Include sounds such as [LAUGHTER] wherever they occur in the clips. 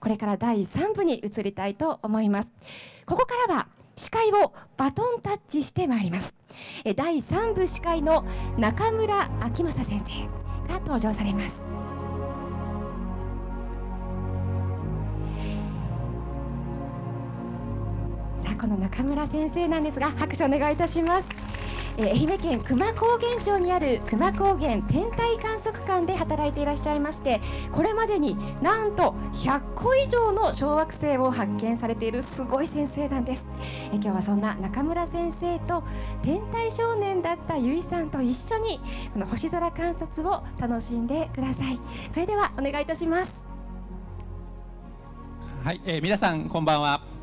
これから第3部に移りたいと思いますここからは司会をバトンタッチしてまいります第3部司会の中村明正先生が登場されますさあこの中村先生なんですが拍手お願いいたしますえー、愛媛県久万高原町にある久万高原天体観測館で働いていらっしゃいましてこれまでになんと100個以上の小惑星を発見されているすごい先生なんです、えー、今日はそんな中村先生と天体少年だったゆいさんと一緒にこの星空観察を楽しんでくださいそれではお願いいたしますはい、えー、皆さんこんばんは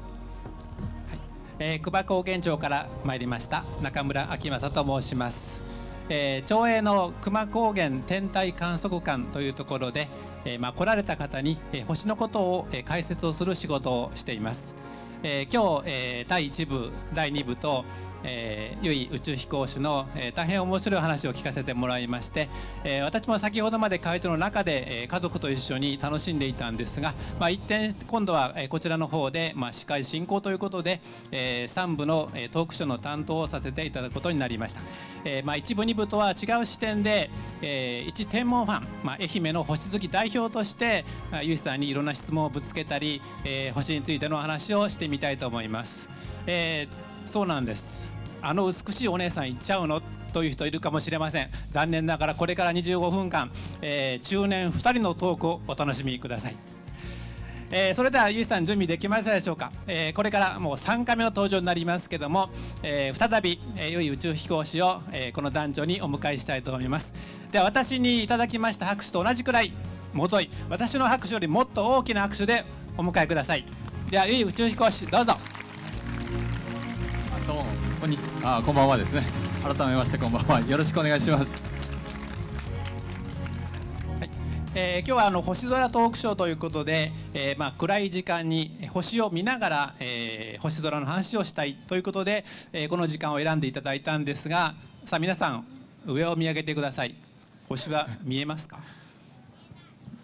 えー、久場高原町から参りました中村明正と申します、えー、町営の久間高原天体観測館というところで、えー、まあ、来られた方に、え星のことを、え解説をする仕事をしています、え今日、え第1部第2部と、えー、ゆい宇宙飛行士の、えー、大変面白い話を聞かせてもらいまして、えー、私も先ほどまで会長の中で、えー、家族と一緒に楽しんでいたんですが、まあ、一転今度は、えー、こちらの方で、まあ、司会進行ということで、えー、3部の、えー、トークショーの担当をさせていただくことになりました、えーまあ、1部2部とは違う視点で、えー、一天文ファン、まあ、愛媛の星好き代表として、まあ、ゆいさんにいろんな質問をぶつけたり、えー、星についての話をしてみたいと思います、えー、そうなんですあの美しいお姉さん行っちゃうのという人いるかもしれません残念ながらこれから25分間、えー、中年2人のトークをお楽しみください、えー、それではゆいさん準備できましたでしょうか、えー、これからもう3回目の登場になりますけども、え再び、え良い宇宙飛行士を、えこの男女にお迎えしたいと思いますでは私にいただきました拍手と同じくらいもとい私の拍手よりもっと大きな拍手でお迎えくださいでは良い宇宙飛行士どうぞこんにあこんばんはですね改めましてこんばんはよろしくお願いします、はいえー、今日はあの星空トークショーということで、えー、まあ、暗い時間に星を見ながら、えー、星空の話をしたいということで、えこの時間を選んでいただいたんですがさあ皆さん上を見上げてください星は見えますか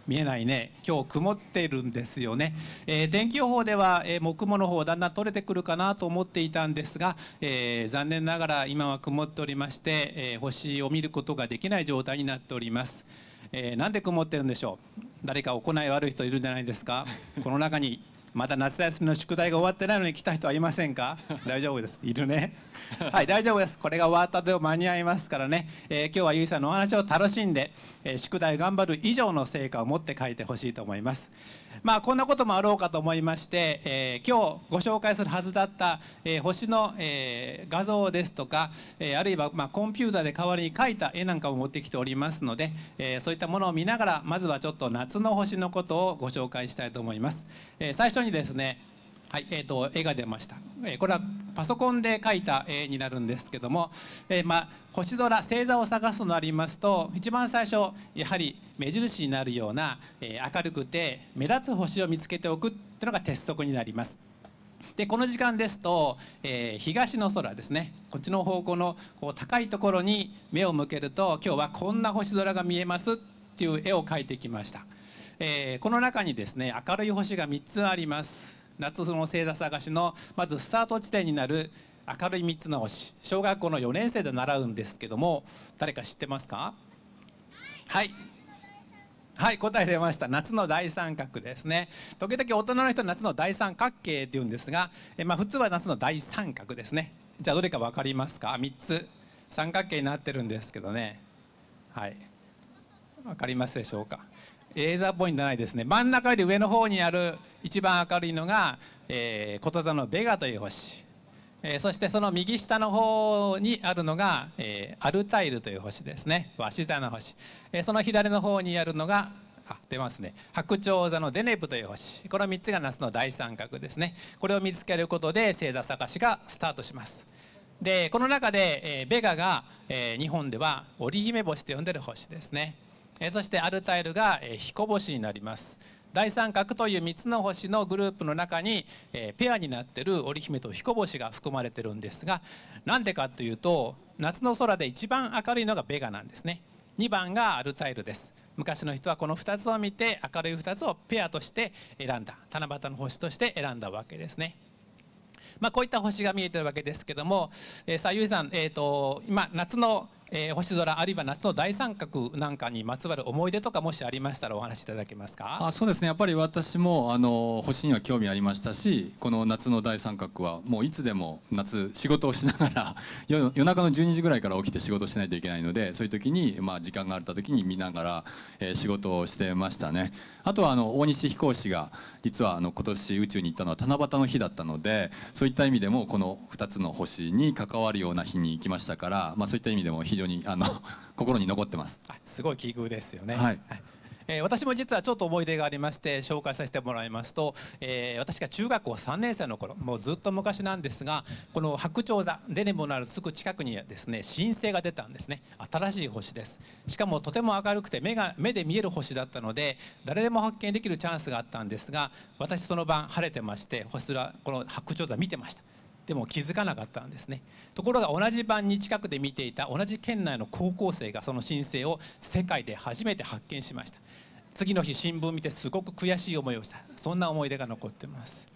見えないね今日曇ってるんですよね、えー、天気予報では、えー、もう雲の方だんだん取れてくるかなと思っていたんですが、えー、残念ながら今は曇っておりまして、え星を見ることができない状態になっております、えなんで曇ってるんでしょう誰か行い悪い人いるんじゃないですか [LAUGHS] この中にまだ夏休みの宿題が終わってないのに来た人はいませんか大丈夫ですいるね [LAUGHS] はい大丈夫ですこれが終わったで間に合いますからね、えー、今日はゆいさんのお話を楽しんで、えー、宿題頑張る以上の成果を持って書いてほしいと思いますまあこんなこともあろうかと思いまして、えー、今日ご紹介するはずだった、え星の、え画像ですとか、えあるいは、まコンピューターで代わりに描いた絵なんかを持ってきておりますので、えそういったものを見ながらまずはちょっと夏の星のことをご紹介したいと思います、え最初にですねはいえーと、絵が出ました、えー、これはパソコンで描いた絵になるんですけども、えー、まあ、星空星座を探すとなりますと一番最初やはり目印になるような、えー、明るくて目立つ星を見つけておくっていうのが鉄則になります。でこの時間ですと、えー、東の空ですねこっちの方向のこう高いところに目を向けると今日はこんな星空が見えますっていう絵を描いてきました、えこの中にですね明るい星が3つあります夏の星座探しのまずスタート地点になる明るい三つの星小学校の4年生で習うんですけども誰か知ってますかはいはい答え出ました夏の大三角ですね時々大人の人夏の大三角形って言うんですがえ、まあ、普通は夏の大三角ですねじゃあどれか分かりますか3つ三角形になってるんですけどねはい分かりますでしょうかレーザーポイントないですね真ん中より上の方にある一番明るいのが、えー、こと座のベガという星、えー、そしてその右下の方にあるのが、えー、アルタイルという星ですね鷲座の星、えー、その左の方にあるのがあ出ますね白鳥座のデネブという星この3つが夏の大三角ですねこれを見つけることで星座探しがスタートしますでこの中で、えー、ベガが、えー、日本では織姫星と呼んでる星ですねえそしてアルタイルが、え彦星になります大三角という3つの星のグループの中に、えペアになってる織姫と彦星が含まれてるんですがなんでかというと夏の空で一番明るいのがベガなんですね2番がアルタイルです昔の人はこの2つを見て明るい2つをペアとして選んだ七夕の星として選んだわけですね。まあ、こういった星が見えてるわけですけども、えー、さあゆいさん、えーと今夏のえー、星空あるいは夏の大三角なんかにまつわる思い出とかもしありましたらお話しいただけますかあそうですねやっぱり私もあの星には興味ありましたしこの夏の大三角はもういつでも夏仕事をしながら [LAUGHS] 夜夜中の12時ぐらいから起きて仕事しないといけないのでそういう時に、まあ、時間があった時に見ながら、えー、仕事をしてましたねあとはあの大西飛行士が実はあの今年宇宙に行ったのは七夕の日だったのでそういった意味でもこの2つの星に関わるような日に行きましたから、まあ、そういった意味でも非常常にあの [LAUGHS] 心に残ってますすごい奇遇ですよね、はいえー、私も実はちょっと思い出がありまして紹介させてもらいますと、えー、私が中学校3年生の頃もうずっと昔なんですがこの白鳥座デネモのあるすぐ近くにですね新星が出たんですね新しい星ですしかもとても明るくて目が目で見える星だったので誰でも発見できるチャンスがあったんですが私その晩晴れてまして星空この白鳥座見てました。でも気づかなかったんですねところが同じ晩に近くで見ていた同じ県内の高校生がその申請を世界で初めて発見しました次の日新聞見てすごく悔しい思いをしたそんな思い出が残ってます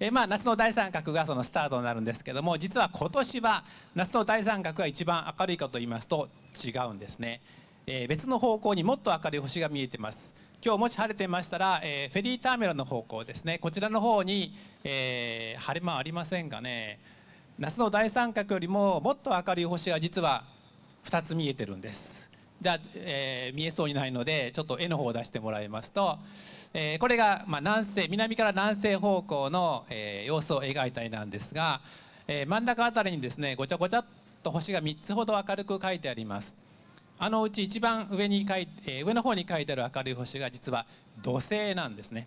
えまあ、夏の大三角がそのスタートになるんですけども実は今年は夏の大三角が一番明るいかと言いますと違うんですね、えー、別の方向にもっと明るい星が見えてます今日もし晴れていましたら、えー、フェリーターミナルの方向ですねこちらの方に、えー、晴れ間ありませんがね夏の大三角よりももっと明るい星が実は2つ見えてるんですじゃあ、えー、見えそうにないのでちょっと絵の方を出してもらいますと、えー、これが、まあ、南西南から南西方向の、えー、様子を描いた絵なんですが、え真ん中あたりにですねごちゃごちゃっと星が3つほど明るく描いてありますあのうち一番上に書いて上の方に書いてある明るい星が実は土星なんですね。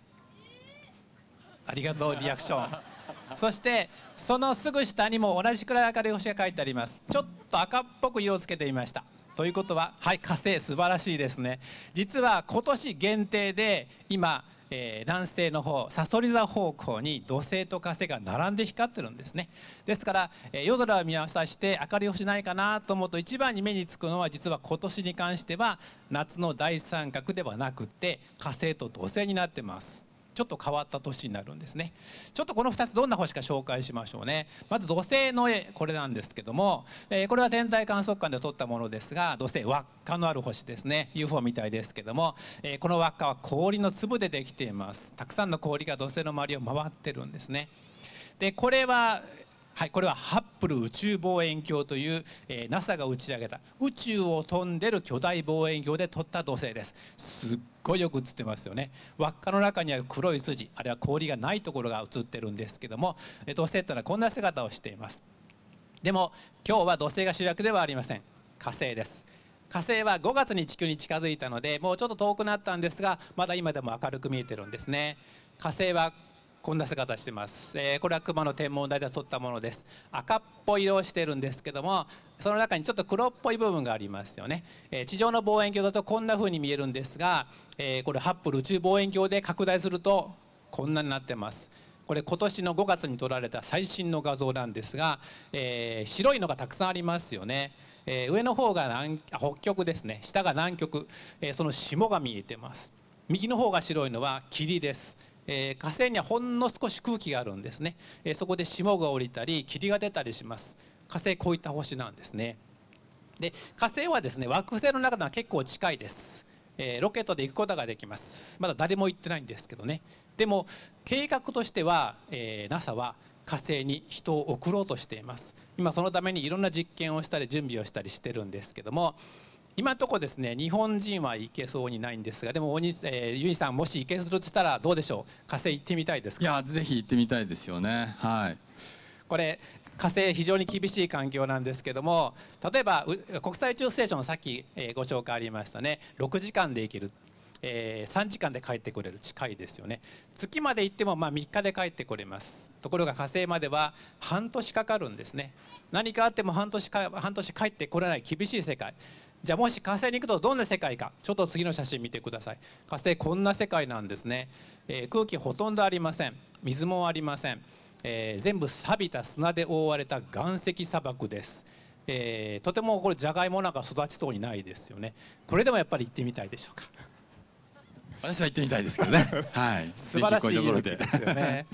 ありがとうリアクション。[LAUGHS] そしてそのすぐ下にも同じくらい明るい星が書いてあります。ちょっと赤っぽく色をつけてみました。ということははい火星素晴らしいですね。実は今年限定で今えー、男性の方さそり座方向に土星と火星が並んで光ってるんですねですから、えー、夜空を見合わせして明るい星ないかなと思うと一番に目につくのは実は今年に関しては夏の大三角ではなくて火星と土星になってますちょっと変わった年になるんですねちょっとこの2つどんな星か紹介しましょうねまず土星の絵これなんですけども、えこれは天体観測館で撮ったものですが土星輪っかのある星ですね UFO みたいですけども、えこの輪っかは氷の粒でできていますたくさんの氷が土星の周りを回ってるんですねでこれははいこれはプル宇宙望遠鏡という、えー、NASA が打ち上げた宇宙を飛んでる巨大望遠鏡で撮った土星です。すっごいよく映ってますよね。輪っかの中にある黒い筋あれは氷がないところが映ってるんですけども土星というのはこんな姿をしています。でも今日は土星が主役ではありません火星です。火星は5月に地球に近づいたのでもうちょっと遠くなったんですがまだ今でも明るく見えてるんですね火星はこんな姿してます、えー、これは熊の天文台で撮ったものです赤っぽい色をしてるんですけどもその中にちょっと黒っぽい部分がありますよね、えー、地上の望遠鏡だとこんな風に見えるんですが、えー、これハッブル宇宙望遠鏡で拡大するとこんなになってますこれ今年の5月に撮られた最新の画像なんですが、えー、白いのがたくさんありますよね、えー、上の方が南北極ですね下が南極、えー、その霜が見えてます右の方が白いのは霧ですえー、河川にはほんの少し空気があるんですね、えー、そこで霜が降りたり霧が出たりします火星こういった星なんですねで火星はですね惑星の中では結構近いです、えー、ロケットで行くことができますまだ誰も行ってないんですけどねでも計画としては、え NASA は火星に人を送ろうとしています今そのためにいろんな実験をしたり準備をしたりしてるんですけども今のところですね日本人は行けそうにないんですがでもえー、ユニさんもし行けるとしたらどうでしょう火星行ってみたいですかいやぜひ行ってみたいですよねはいこれ火星非常に厳しい環境なんですけども例えば国際宇宙ステーションさっき、えー、ご紹介ありましたね6時間で行ける、えー、3時間で帰ってくれる近いですよね月まで行ってもまあ3日で帰ってこれますところが火星までは半年かかるんですね何かあっても半年か半年帰ってこれない厳しい世界じゃあもし火星に行くとどんな世界かちょっと次の写真見てください火星こんな世界なんですね、えー、空気ほとんどありません水もありません、えー、全部錆びた砂で覆われた岩石砂漠です、えー、とてもこれじゃがいもなんか育ちそうにないですよねこれでもやっぱり行ってみたいでしょうか [LAUGHS] 私は行ってみたいですけどねはい [LAUGHS] 素晴らしいですよね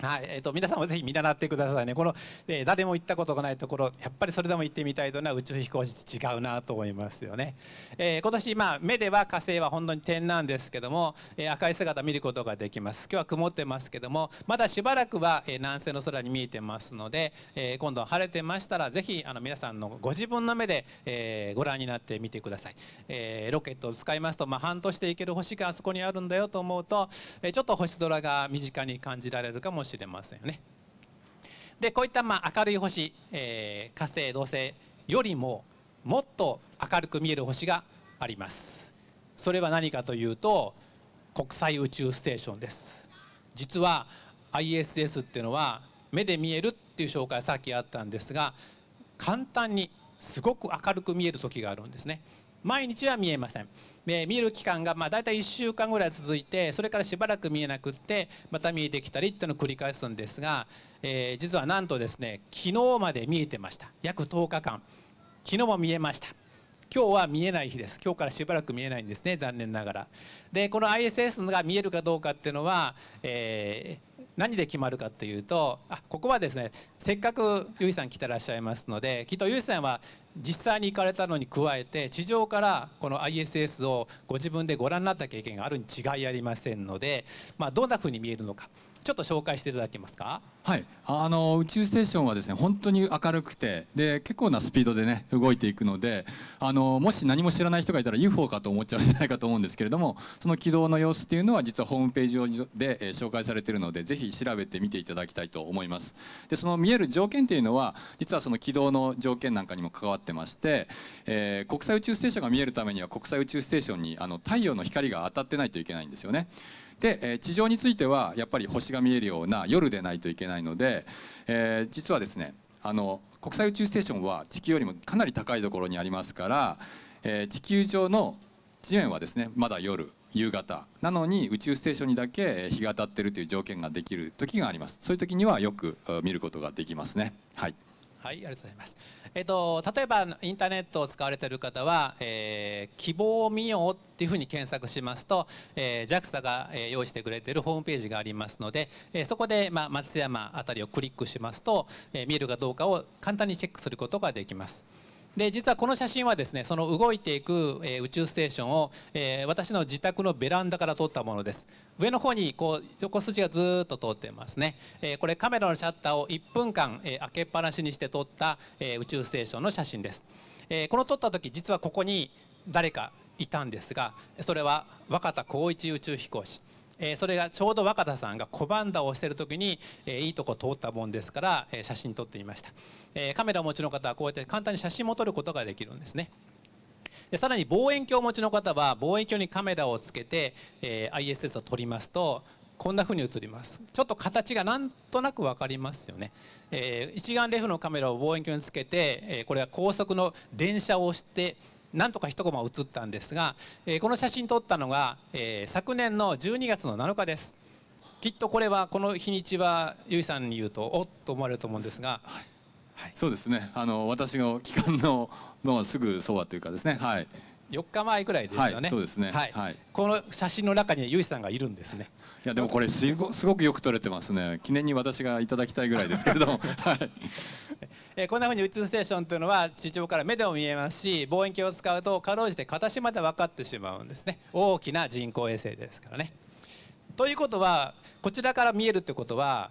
はい、えっ、ー、と、皆さんもぜひ見習ってくださいね。この、えー、誰も行ったことがないところ、やっぱりそれでも行ってみたいというのは宇宙飛行士違うなと思いますよね。えー、今年、まあ、目では火星は本当に点なんですけども、え赤い姿見ることができます。今日は曇ってますけども、まだしばらくは、え南西の空に見えてますので、え今度は晴れてましたら、ぜひ、あの、皆さんのご自分の目で、えご覧になってみてください。えロケットを使いますと、まあ、半年で行ける星があそこにあるんだよと思うと、えちょっと星空が身近に感じられるかもしれません。しれませんよね。でこういったまあ明るい星、えー、火星土星よりももっと明るく見える星がありますそれは何かというと国際宇宙ステーションです実は ISS っていうのは目で見えるっていう紹介さっきあったんですが簡単にすごく明るく見える時があるんですね毎日は見えません。で見る期間がまあ大体1週間ぐらい続いてそれからしばらく見えなくってまた見えてきたりっていうのを繰り返すんですが、えー、実はなんとですね昨日まで見えてました約10日間昨日も見えました今日は見えない日です今日からしばらく見えないんですね残念ながらでこの ISS が見えるかどうかっていうのは、えー、何で決まるかというとあここはですねせっかく結衣さん来てらっしゃいますのできっと結衣さんは実際に行かれたのに加えて地上からこの ISS をご自分でご覧になった経験があるに違いありませんので、まあ、どんなふうに見えるのかちょっと紹介していただけますかはいあの宇宙ステーションはですね本当に明るくてで結構なスピードでね動いていくのであのもし何も知らない人がいたら UFO かと思っちゃうんじゃないかと思うんですけれどもその軌道の様子っていうのは実はホームページで、えー、紹介されているのでぜひ調べてみていただきたいと思いますでその見える条件っていうのは実はその軌道の条件なんかにも関わってまして、えー、国際宇宙ステーションが見えるためには国際宇宙ステーションにあの太陽の光が当たってないといけないんですよね。で、え地上についてはやっぱり星が見えるような夜でないといけないので、え実はですねあの国際宇宙ステーションは地球よりもかなり高いところにありますから、え地球上の地面はですねまだ夜夕方なのに宇宙ステーションにだけ日が当たってるという条件ができる時がありますそういう時にはよく見ることができますねはい。はい、ありがとうございます。えっ、と例えばインターネットを使われている方は、えー、希望を見ようっていうふうに検索しますと、えー、JAXA が用意してくれているホームページがありますので、えー、そこでまあ松山あたりをクリックしますと、えー、見えるかどうかを簡単にチェックすることができます。で実はこの写真はですねその動いていく、えー、宇宙ステーションを、えー、私の自宅のベランダから撮ったものです上の方にこう横筋がずっと通ってますね、えー、これカメラのシャッターを1分間、え開けっぱなしにして撮った、え宇宙ステーションの写真です、えこの撮った時実はここに誰かいたんですがそれは若田光一宇宙飛行士えそれがちょうど若田さんが小判だをしてる時に、えいいとこ通ったもんですから、え写真撮ってみました、えカメラをお持ちの方はこうやって簡単に写真も撮ることができるんですねでさらに望遠鏡をお持ちの方は望遠鏡にカメラをつけて、え ISS を撮りますとこんな風に映りますちょっと形がなんとなく分かりますよね、えー、一眼レフのカメラを望遠鏡につけて、えこれは高速の電車を押してなんとか一コマ写ったんですが、えー、この写真撮ったのが、えー、昨年の12月の7日ですきっとこれはこの日にちはゆいさんに言うとおっと思われると思うんですが、はいはい、そうですねあの私の期間ののすぐそばというかですねはい4日前くらいですよね、そうですね、はいこの写真の中に由井さんがいるんですねいやでもこれすごすごくよく撮れてますね記念に私がいただきたいぐらいですけれども、[LAUGHS] はいえこんなふうに宇宙ステーションというのは地上から目でも見えますし望遠鏡を使うとかろうじて形まで分かってしまうんですね大きな人工衛星ですからねということはこちらから見えるということは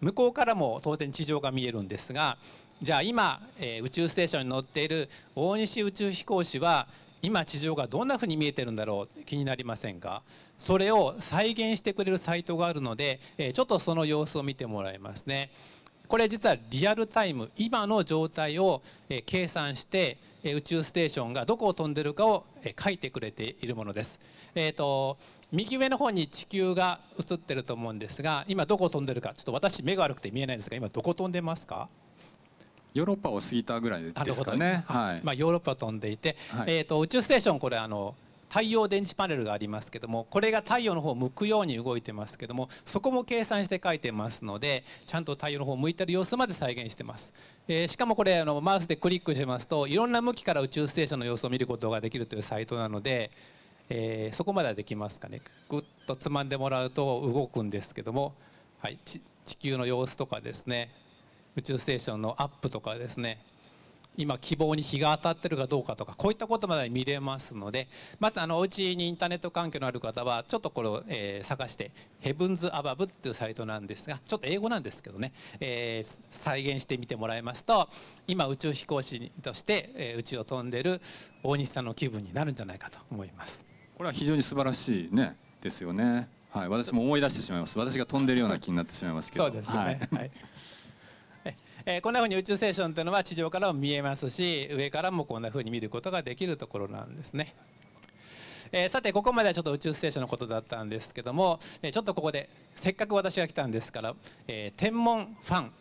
向こうからも当然地上が見えるんですがじゃあ今、え宇宙ステーションに乗っている大西宇宙飛行士は今地上がどんなふうに見えてるんだろう気になりませんかそれを再現してくれるサイトがあるので、えちょっとその様子を見てもらいますねこれ実はリアルタイム今の状態を計算して宇宙ステーションがどこを飛んでるかを書いてくれているものです、えーと、と右上の方に地球が映ってると思うんですが今どこを飛んでるかちょっと私目が悪くて見えないんですが今どこ飛んでますかヨーロッパを過ぎたぐらいですかね。はい。まあヨーロッパ飛んでいて、はい、えっ、ー、と宇宙ステーションこれあの太陽電池パネルがありますけどもこれが太陽の方を向くように動いてますけどもそこも計算して書いてますのでちゃんと太陽の方を向いてる様子まで再現してます、えー、しかもこれあのマウスでクリックしますといろんな向きから宇宙ステーションの様子を見ることができるというサイトなので、えー、そこまではできますかねぐっとつまんでもらうと動くんですけども、はい、地球の様子とかですね宇宙ステーションのアップとかですね今希望に日が当たってるかどうかとかこういったことまで見れますのでまずあのお家にインターネット環境のある方はちょっとこれを、えー、探してヘブンズアバブっていうサイトなんですがちょっと英語なんですけどね、えー、再現してみてもらいますと今宇宙飛行士として、えー、宇宙を飛んでる大西さんの気分になるんじゃないかと思いますこれは非常に素晴らしいねですよねはい私も思い出してしまいます私が飛んでるような気になってしまいますけどそうですね、はい、はいえー、こんなふうに宇宙ステーションというのは地上からも見えますし上からもこんなふうに見ることができるところなんですね。えー、さてここまではちょっと宇宙ステーションのことだったんですけども、えー、ちょっとここでせっかく私が来たんですから、えー、天文ファン、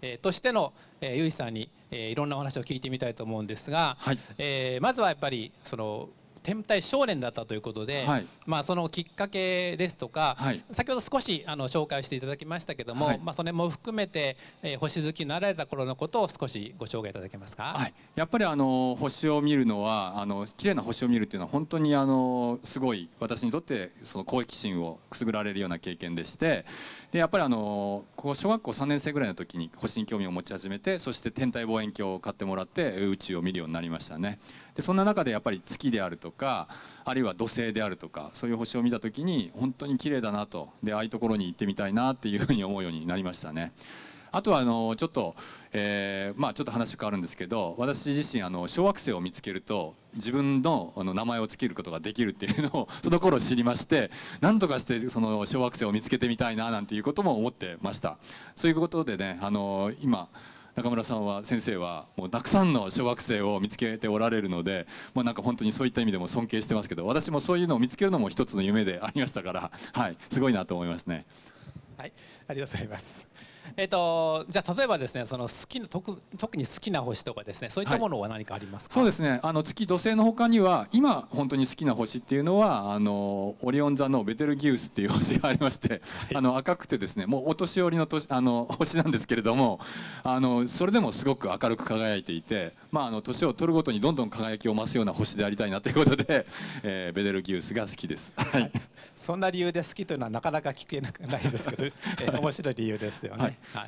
えとしての、えー、ゆいさんに、えいろんなお話を聞いてみたいと思うんですが、はい、えまずはやっぱりその天体少年だったということで、はい、まあ、そのきっかけですとか、はい、先ほど少しあの紹介していただきましたけども、はい、まあ、それも含めて、えー、星好きになられた頃のことを少しご紹介いただけますか、やっぱりあの星を見るのはあの綺麗な星を見るっていうのは本当にあのすごい私にとってその好奇心をくすぐられるような経験でしてでやっぱりあのこう小学校3年生ぐらいの時に星に興味を持ち始めてそして天体望遠鏡を買ってもらって宇宙を見るようになりましたね。でそんな中でやっぱり月であるとかあるいは土星であるとかそういう星を見た時に本当に綺麗だなとでああいうところに行ってみたいなっていうふうに思うようになりましたね。あとはあのちょっと、えー、まあちょっと話変わるんですけど私自身あの小惑星を見つけると自分のあの名前をつけることができるっていうのを [LAUGHS] その頃知りまして何とかしてその小惑星を見つけてみたいななんていうことも思ってましたそういうことでねあの今中村さんは先生はもうたくさんの小学生を見つけておられるのでもうなんか本当にそういった意味でも尊敬してますけど私もそういうのを見つけるのも一つの夢でありましたから、はい、すごいなと思いますね。はい、ありがとうございます。えっ、ー、と、じゃあ例えばですねその好きな特特に好きな星とかですねそういったものは何かありますか、はい、そうですねあの月土星の他には今本当に好きな星っていうのはあのオリオン座のベテルギウスっていう星がありまして、はい、あの赤くてですねもうお年寄りの年あの星なんですけれどもあのそれでもすごく明るく輝いていて、まあ、あの年を取るごとにどんどん輝きを増すような星でありたいなということで、[LAUGHS] えー、ベテルギウスが好きです。はい、そんな理由で好きというのはなかなか聞けなくないですけど、えー、面白い理由ですよね。はいはい、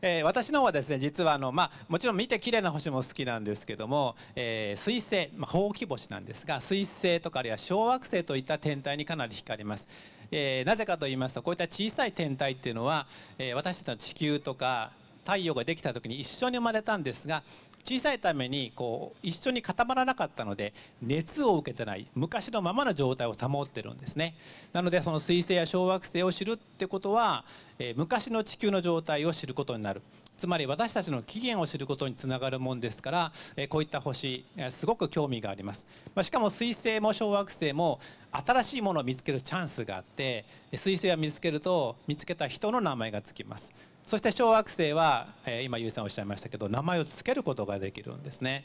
えー、私の方はですね実はあの、まあ、もちろん見て綺麗な星も好きなんですけども、えー、水星、まあ、ほうき星なんですが彗星とかあるいは小惑星といった天体にかなり光ります。えー、なぜかと言いますとこういった小さい天体っていうのは、え私たちの地球とか太陽ができた時に一緒に生まれたんですが小さいためにこう一緒に固まらなかったので熱を受けてない昔のままの状態を保ってるんですねなのでその彗星や小惑星を知るってことは、え昔の地球の状態を知ることになるつまり私たちの起源を知ることにつながるもんですから、えこういった星、えすごく興味があります、ましかも彗星も小惑星も新しいものを見つけるチャンスがあって彗星は見つけると見つけた人の名前がつきますそして小惑星は、えー、今ゆうさんおっしゃいましたけど名前を付けることができるんですね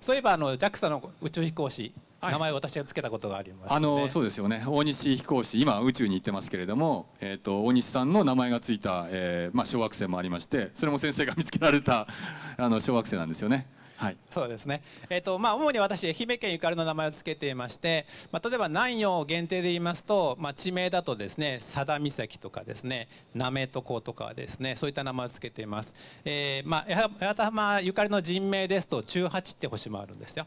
そういえばあの JAXA の宇宙飛行士、はい、名前を私が付けたことがあります、ね、あのそうですよね大西飛行士今宇宙に行ってますけれども、えーと、と大西さんの名前が付いた、えーまあ、小惑星もありましてそれも先生が見つけられたあの小惑星なんですよねはい、そうですね、えーとまあ、主に私愛媛県ゆかりの名前を付けていまして、まあ、例えば南陽限定で言いますと、まあ、地名だとですね佐田岬とかですね滑床とかですねそういった名前を付けています、えーまあ、八幡浜ゆかりの人名ですと中八って星もあるんですよ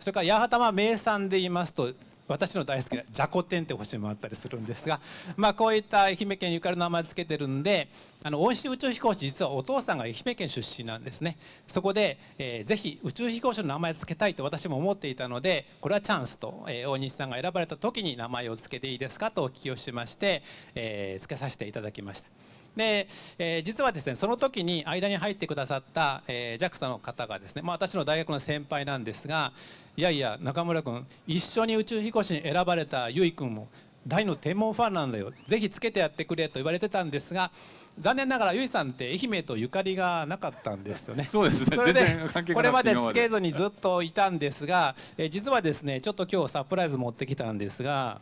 それから八幡浜名産で言いますと私の大好きなじゃこ天って星もあったりするんですが、まあ、こういった愛媛県ゆかりの名前つけてるんであの大石宇宙飛行士実はお父さんが愛媛県出身なんですねそこで、えー、ぜひ宇宙飛行士の名前つけたいと私も思っていたのでこれはチャンスと、えー、大西さんが選ばれた時に名前を付けていいですかとお聞きをしまして、えー、付けさせていただきました。で、えー、実はですねその時に間に入ってくださった、え JAXA の方がですね、まあ、私の大学の先輩なんですが、いやいや中村君一緒に宇宙飛行士に選ばれたゆい君も大の天文ファンなんだよぜひつけてやってくれと言われてたんですが残念ながらゆいさんって愛媛とゆかりがなかったんですよね。そうですね。全然関係これまでつけずにずっといたんですが、え実はですねちょっと今日サプライズ持ってきたんですが、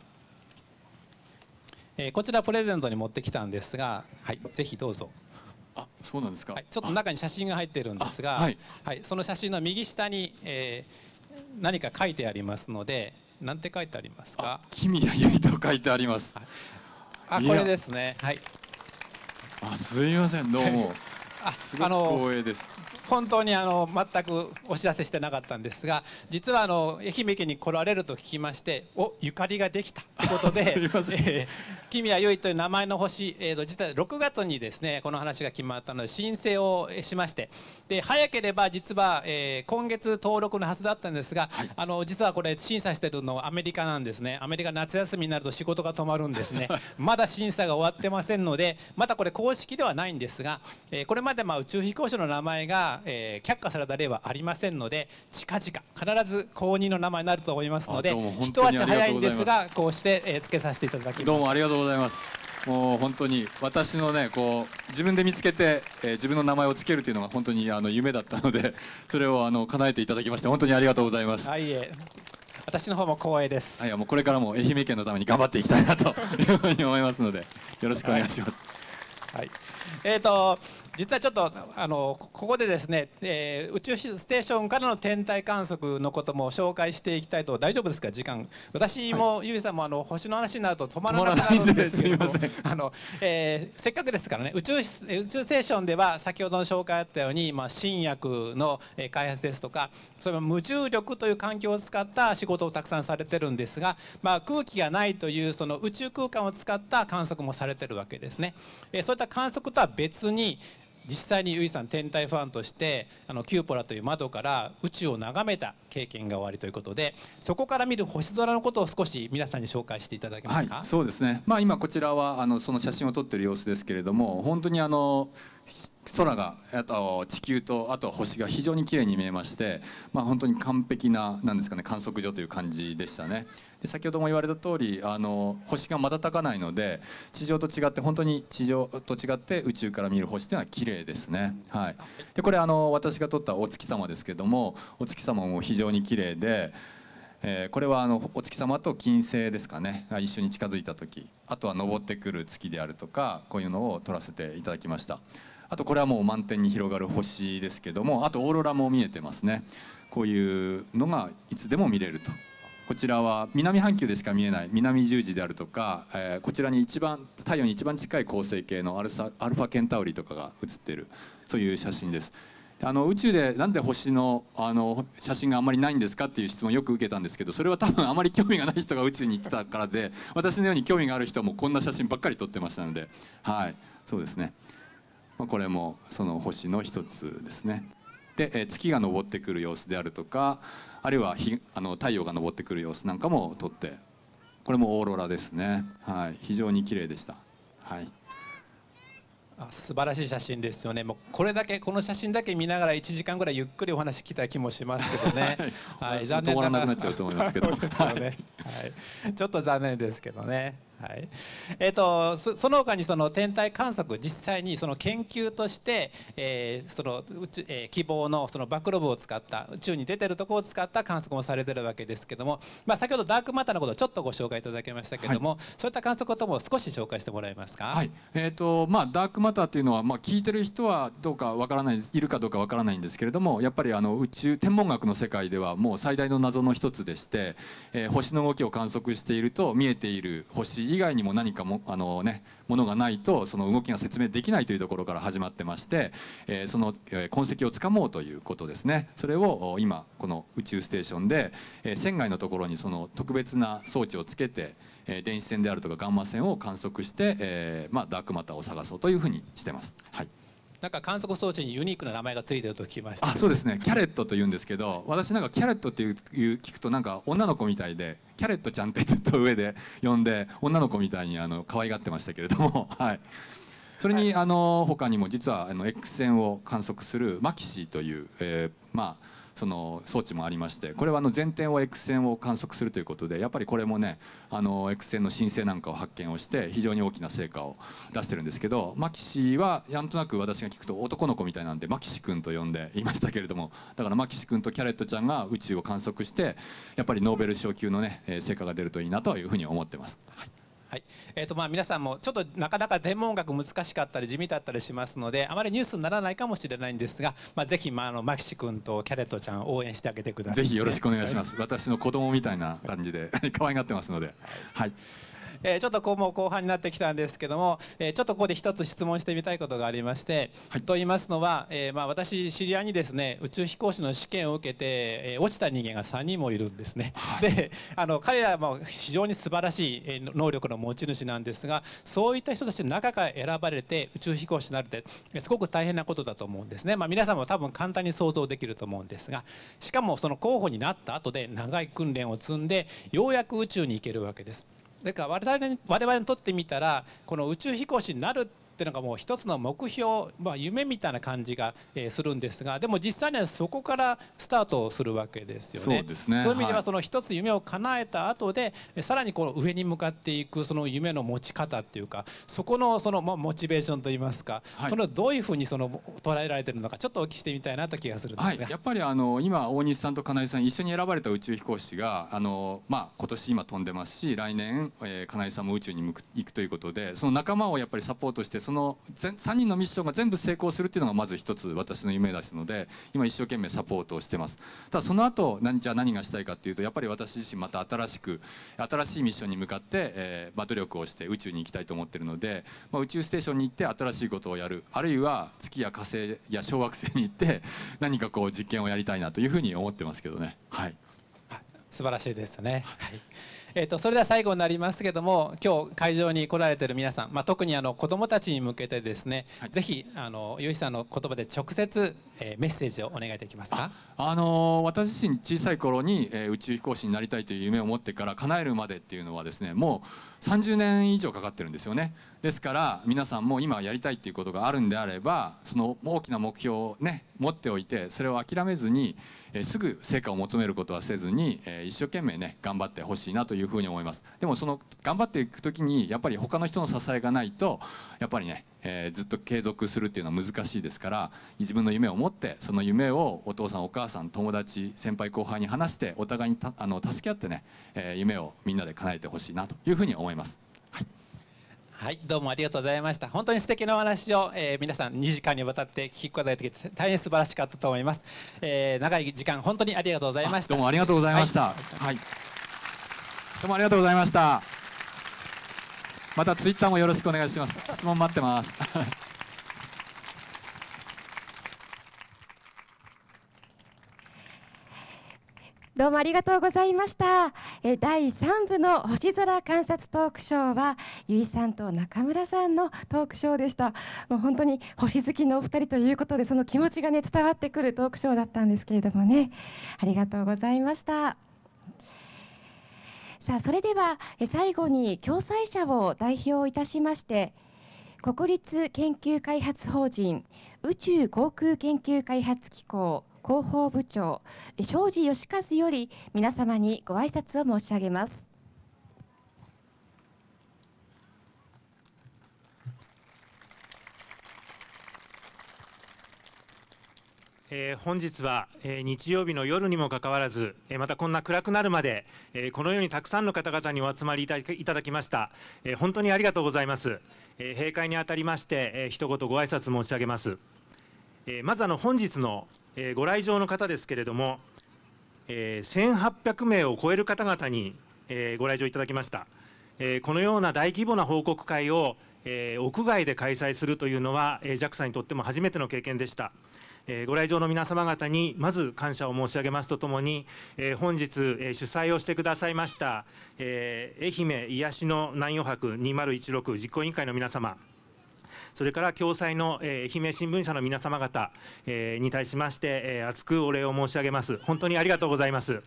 えこちらプレゼントに持ってきたんですが、はい、ぜひどうぞ。あそうなんですか、はい、ちょっと中に写真が入ってるんですが、はい、はい、その写真の右下に、えー何か書いてありますので何て書いてありますか君やゆいと書いてあります、あこれですねはいあすいませんどうも [LAUGHS] ああの光栄です本当にあの全くお知らせしてなかったんですが実はあの愛媛県に来られると聞きましておゆかりができたということで「[LAUGHS] [LAUGHS] 君は良い」という名前の星、えー、と実は6月にですねこの話が決まったので申請をしましてで早ければ実は、えー、今月登録のはずだったんですが、はい、あの実はこれ審査してるのはアメリカなんですねアメリカ夏休みになると仕事が止まるんですね [LAUGHS] まだ審査が終わってませんのでまたこれ公式ではないんですが、えー、これまでまあ宇宙飛行士の名前がは、えー、却下された例はありませんので近々必ず公認の名前になると思いますので一足早いんですがこうして、えー、つけさせていただきますどうもありがとうございますもう本当に私のねこう自分で見つけて、えー、自分の名前をつけるというのが本当にあの夢だったので [LAUGHS] それをあの叶えていただきまして本当にありがとうございます。はい、え私の方も光栄です。はい、もうこれからも愛媛県のために頑張っていきたいなというふうに思いますので、よろしくお願いします。はい、はいえーと、実はちょっとあのここでですね、えー、宇宙ステーションからの天体観測のことも紹介していきたいと大丈夫ですか時間私も、はい、ゆいさんもあの星の話になると止まらなくなるんですけど [LAUGHS] あの、えー、せっかくですからね宇宙宇宙ステーションでは先ほどの紹介あったように、まあ、新薬の開発ですとかそれも無重力という環境を使った仕事をたくさんされてるんですが、まあ、空気がないというその宇宙空間を使った観測もされてるわけですね。えー、そういった観測とは別に実際にユイさん天体ファンとしてあのキューポラという窓から宇宙を眺めた経験がおありということでそこから見る星空のことを少し皆さんに紹介していただけますか、はい、そうですね、まあ、今こちらはあのその写真を撮ってる様子ですけれども本当にあの。うん空があと地球とあと星が非常に綺麗に見えまして、まあ、本当に完璧ななんですか、ね、観測所という感じでしたねで先ほども言われた通りあり星が瞬かないので地上と違って本当に地上と違って宇宙から見る星というのは綺麗ですね、はい、でこれあの私が撮ったお月様ですけどもお月様も非常に綺麗で。えー、これはあのお月様と金星ですかねが一緒に近づいた時あとは昇ってくる月であるとかこういうのを撮らせていただきました。あとこれはもう満天に広がる星ですけどもあとオーロラも見えてますねこういうのがいつでも見れるとこちらは南半球でしか見えない南十字であるとか、えー、こちらに一番太陽に一番近い恒星系のアルサアルファケンタウリとかが写っているという写真です。あの宇宙でなんで星のあの写真があんまりないんですかっていう質問よく受けたんですけどそれは多分あまり興味がない人が宇宙に来たからで私のように興味がある人もこんな写真ばっかり撮ってましたのではいそうですね。まあ、これもその星の一つですね。で、え月が昇ってくる様子であるとかあるいは日あの太陽が昇ってくる様子なんかも撮ってこれもオーロラですね、はい、非常に綺麗でした。はい素晴らしい写真ですよね。もうこれだけこの写真だけ見ながら1時間ぐらいゆっくりお話聞きた気もしますけどね。[LAUGHS] はい、はい、残念ながら止まらなくなっちゃうと思いますけど。[LAUGHS] ね、はい、ちょっと残念ですけどね。はいえーと、その他にその天体観測実際にその研究として、えー、その宇宙、えー、希望のその暴露部を使った宇宙に出てるところを使った観測もされてるわけですけども、まあ、先ほどダークマターのことをちょっとご紹介いただきましたけども、はい、そういった観測とも少し紹介してもらえますか、はいえーとまあ、ダークマターというのは、まあ、聞いてる人はどうかわからないいるかどうかわからないんですけれどもやっぱりあの宇宙天文学の世界ではもう最大の謎の一つでして、えー、星の動きを観測していると見えている星以外にも何かもあの、ね、ものがないとその動きが説明できないというところから始まってまして、えー、その痕跡をつかもうということですねそれを今この宇宙ステーションで、えー、船外のところにその特別な装置をつけて、えー、電子線であるとかガンマ線を観測して、えーまあ、ダークマターを探そうというふうにしてます。はいなんか観測装置にユニークな名前がついてると聞きました。そうですね。キャレットと言うんですけど、私なんかキャレットっていう聞くとなんか女の子みたいで、キャレットちゃんってずっと上で呼んで女の子みたいにあの可愛がってましたけれども、[LAUGHS] はい。それに、はい、あの他にも実はあの X 線を観測するマキシーという、えー、まあその装置もありましてこれはあの前点を X 線を観測するということでやっぱりこれもねあの X 線の申請なんかを発見をして非常に大きな成果を出してるんですけどマキシはなんとなく私が聞くと男の子みたいなんでマキシ君と呼んでいましたけれどもだからマキシ君とキャレットちゃんが宇宙を観測してやっぱりノーベル賞級のね成果が出るといいなというふうに思ってます。はいはいえーとまあ、皆さんもちょっとなかなか天文学難しかったり地味だったりしますのであまりニュースにならないかもしれないんですが、まあ、ぜひ、まあ、あのマキシ君とキャレットちゃん応援してあげてください、ね、ぜひよろしくお願いします私の子供みたいな感じで [LAUGHS] 可愛がってますのではいえー、ちょっとこうも後半になってきたんですけども、えー、ちょっとここで一つ質問してみたいことがありまして、はい、と言いますのは、えー、まあ私知り合いにですね宇宙飛行士の試験を受けて、えー、落ちた人間が3人もいるんですね、はい、であの彼らも非常に素晴らしい能力の持ち主なんですがそういった人たちの中から選ばれて宇宙飛行士になるってすごく大変なことだと思うんですね、まあ、皆さんも多分簡単に想像できると思うんですがしかもその候補になった後で長い訓練を積んでようやく宇宙に行けるわけです。だから我々に我々にとってみたらこの宇宙飛行士になるっていうのがもう一つの目標、まあ、夢みたいな感じが、えー、するんですがでも実際にはそこからスタートするわけですよね。そうですねそういう意味ではその一つ夢を叶えた後で、はい、さらにこの上に向かっていくその夢の持ち方っていうかそこのその、まあ、モチベーションといいますか、はい、それをどういうふうにその捉えられてるのかちょっとお聞きしてみたいなと気がするんですが、はい、やっぱりあの今大西さんと金井さん一緒に選ばれた宇宙飛行士があの、まあ、今年今飛んでますし来年、えー、金井さんも宇宙に向くいくということでその仲間をやっぱりサポートしてその3人のミッションが全部成功するっていうのがまず一つ私の夢ですので今一生懸命サポートをしてますただその後何じゃあ何がしたいかっていうとやっぱり私自身また新しく新しいミッションに向かって、えーまあ、努力をして宇宙に行きたいと思ってるので、まあ、宇宙ステーションに行って新しいことをやるあるいは月や火星や小惑星に行って何かこう実験をやりたいなというふうに思ってますけどねはい素晴らしいですね。はいえーと、それでは最後になりますけども今日会場に来られてる皆さん、まあ、特にあの子どもたちに向けてですね、はい、ぜひあのゆいさんの言葉で直接、えー、メッセージをお願いできますかあの私自身小さい頃に、えー、宇宙飛行士になりたいという夢を持ってから叶えるまでっていうのはですねもう30年以上かかってるんですよねですから皆さんも今やりたいっていうことがあるんであればその大きな目標をね持っておいてそれを諦めずにえすぐ成果を求めることはせずに、え一生懸命ね頑張ってほしいなというふうに思いますでもその頑張っていく時にやっぱり他の人の支えがないとやっぱりね、えー、ずっと継続するっていうのは難しいですから自分の夢を持ってその夢をお父さんお母さん友達先輩後輩に話してお互いにあの助け合ってね、え夢をみんなで叶えてほしいなというふうに思います。はいはい、どうもありがとうございました。本当に素敵なお話を、えー、皆さん2時間にわたって聞くことができて大変素晴らしかったと思います。えー、長い時間本当にありがとうございました。どうもありがとうございました。はい、はい、どうもありがとうございました。またツイッターもよろしくお願いします。質問待ってます。どうもありがとうございました。え第3部の星空観察トークショーは、ゆいさんと中村さんのトークショーでした。もう本当に星好きのお二人ということで、その気持ちがね、伝わってくるトークショーだったんですけれどもね、ありがとうございました。さあ、それでは、え最後に共催者を代表いたしまして、国立研究開発法人宇宙航空研究開発機構広報部長庄司義和より皆様にご挨拶を申し上げますえ本日は、え日曜日の夜にもかかわらず、えまたこんな暗くなるまで、えこのようにたくさんの方々にお集まりいただきました、え本当にありがとうございます、え閉会にあたりまして、え一言ご挨拶申し上げます、えまずあの本日のえー、ご来場の方ですけれども、えー、1800名を超える方々に、えー、ご来場いただきました、えこのような大規模な報告会を、え屋外で開催するというのは、え JAXA にとっても初めての経験でした、えご来場の皆様方にまず感謝を申し上げますとともに、え本日、え主催をしてくださいました、え愛媛癒しの南洋博2016実行委員会の皆様それから共済の、えー、愛媛新聞社の皆様方、えー、に対しまして、えー、厚くお礼を申し上げます。本当にありがとうございます。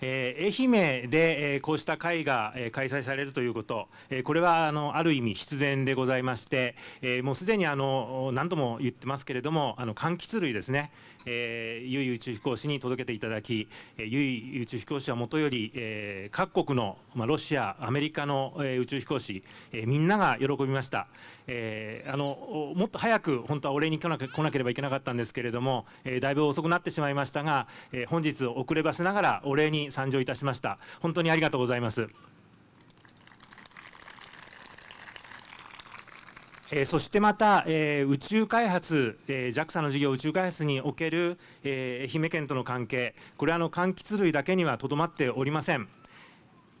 えー、愛媛で、えー、こうした会が、えー、開催されるということ、えこれはあのある意味必然でございまして、えもうすでにあの何度も言ってますけれどもあの柑橘類ですね、えー、宇宙飛行士に届けていただき、えー、宇宙飛行士はもとより、え各国の、まロシア、アメリカの、え宇宙飛行士、えみんなが喜びました、えあの。もっと早く本当はお礼に来な来なければいけなかったんですけれども、えだいぶ遅くなってしまいましたが、え本日遅ればせながらお礼に参上いたしました。本当にありがとうございます。えー、そしてまた、えー、宇宙開発、えー、JAXA の事業宇宙開発における、えー、愛媛県との関係これはあの柑橘類だけにはとどまっておりません、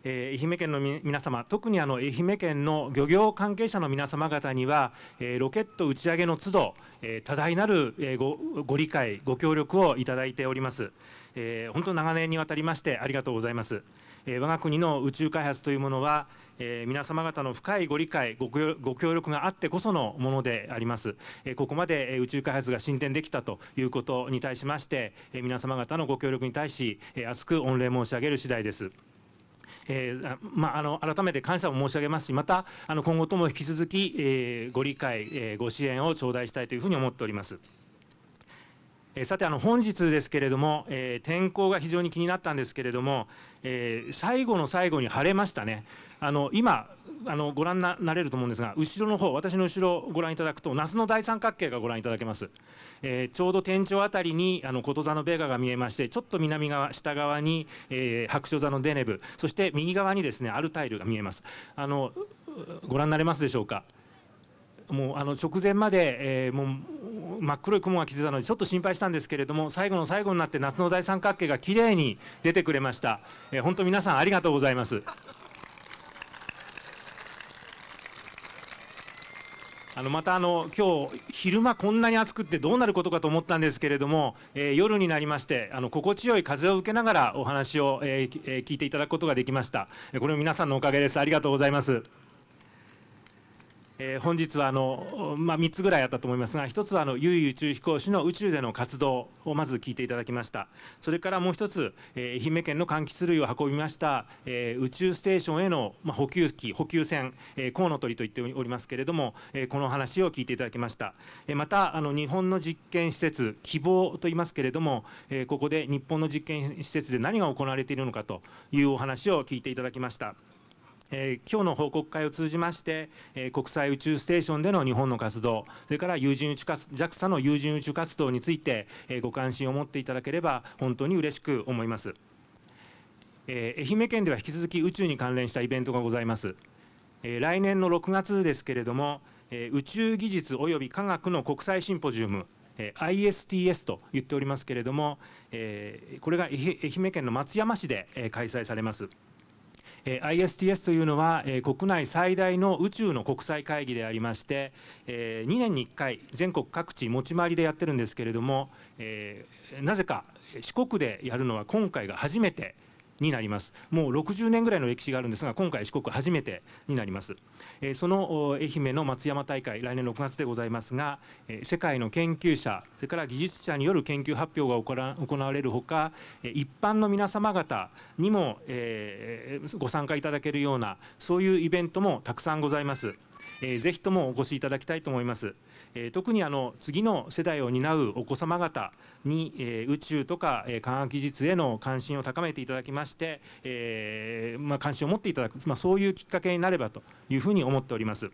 えー、愛媛県の皆様特にあの愛媛県の漁業関係者の皆様方には、えー、ロケット打ち上げの都度、えー、多大なる、えー、ごご理解ご協力をいただいております、えー、本当長年にわたりましてありがとうございます。え我が国の宇宙開発というものは、え皆様方の深いご理解ご協力があってこそのものであります、えここまで宇宙開発が進展できたということに対しまして、え皆様方のご協力に対し、え厚く御礼申し上げる次第です。えー、まあ、あの改めて感謝を申し上げますしまたあの今後とも引き続き、えー、ご理解、えー、ご支援を頂戴したいというふうに思っております。えさてあの本日ですけれども、えー、天候が非常に気になったんですけれども、えー、最後の最後に晴れましたね。あの今あのご覧になれると思うんですが後ろの方私の後ろをご覧いただくと夏の大三角形がご覧いただけます、えー、ちょうど天頂辺りにあの琴座のベガが見えましてちょっと南側下側に、えー、白書座のデネブそして右側にですねアルタイルが見えますあのご覧になれますでしょうかもうあの直前まで、えー、もう真っ黒い雲が来てたのでちょっと心配したんですけれども最後の最後になって夏の大三角形がきれいに出てくれました、えー、本当皆さんありがとうございます [LAUGHS] あのまたあの今日昼間こんなに暑くってどうなることかと思ったんですけれども、えー、夜になりましてあの心地よい風を受けながらお話を、えーえー、聞いていただくことができましたこれも皆さんのおかげですありがとうございます。えー、本日はあの、まあ、3つぐらいあったと思いますが1つはあのゆい宇宙飛行士の宇宙での活動をまず聞いていただきましたそれからもう1つ、えー、愛媛県の柑橘類を運びました、えー、宇宙ステーションへの、まあ、補給機補給船、えー、コウノトリと言っておりますけれども、えー、この話を聞いていただきました、えー、またあの日本の実験施設希望と言いますけれども、えー、ここで日本の実験施設で何が行われているのかというお話を聞いていただきました。えー、今日の報告会を通じまして、えー、国際宇宙ステーションでの日本の活動、それから有人宇宙活 JAXA の有人宇宙活動について、えー、ご関心を持っていただければ、本当に嬉しく思います。えー、愛媛県では引き続き宇宙に関連したイベントがございます。えー、来年の6月ですけれども、えー、宇宙技術及び科学の国際シンポジウム、えー、ISTS と言っておりますけれども、えー、これが愛媛県の松山市で、えー、開催されます。え ISTS というのは、え国内最大の宇宙の国際会議でありまして、え2年に1回全国各地持ち回りでやってるんですけれども、えなぜか四国でやるのは今回が初めてになりますもう60年ぐらいの歴史があるんですが今回四国初めてになります、えその愛媛の松山大会来年6月でございますが、え世界の研究者それから技術者による研究発表が行われるほか一般の皆様方にも、えご参加いただけるようなそういうイベントもたくさんございます、えぜひともお越しいただきたいと思いますえ特にあの次の世代を担うお子様方に、え宇宙とか、え科学技術への関心を高めていただきまして、えまあ、関心を持っていただく、まあ、そういうきっかけになればというふうに思っております。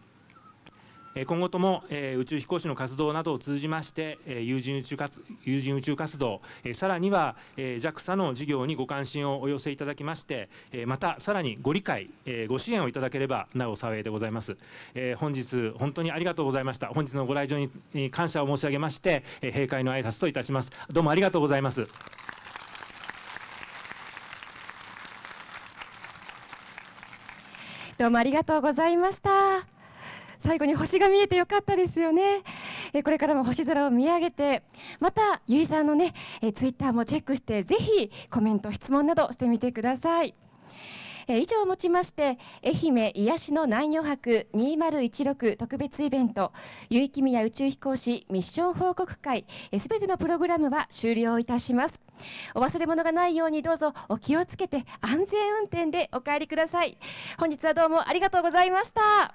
今後とも宇宙飛行士の活動などを通じまして有人宇宙活有人宇宙活動さらには JAXA の事業にご関心をお寄せいただきましてまたさらにご理解ご支援をいただければなお幸いでございます本日本当にありがとうございました本日のご来場に感謝を申し上げまして閉会の挨拶といたしますどうもありがとうございますどうもありがとうございました。最後に星が見えてよかったですよね、えこれからも星空を見上げてまたゆいさんのね、えー、ツイッターもチェックしてぜひコメント質問などしてみてください。え以上をもちまして愛媛癒しの南予博2016特別イベント結城宮宇宙飛行士ミッション報告会すべてのプログラムは終了いたしますお忘れ物がないようにどうぞお気をつけて安全運転でお帰りください本日はどうもありがとうございました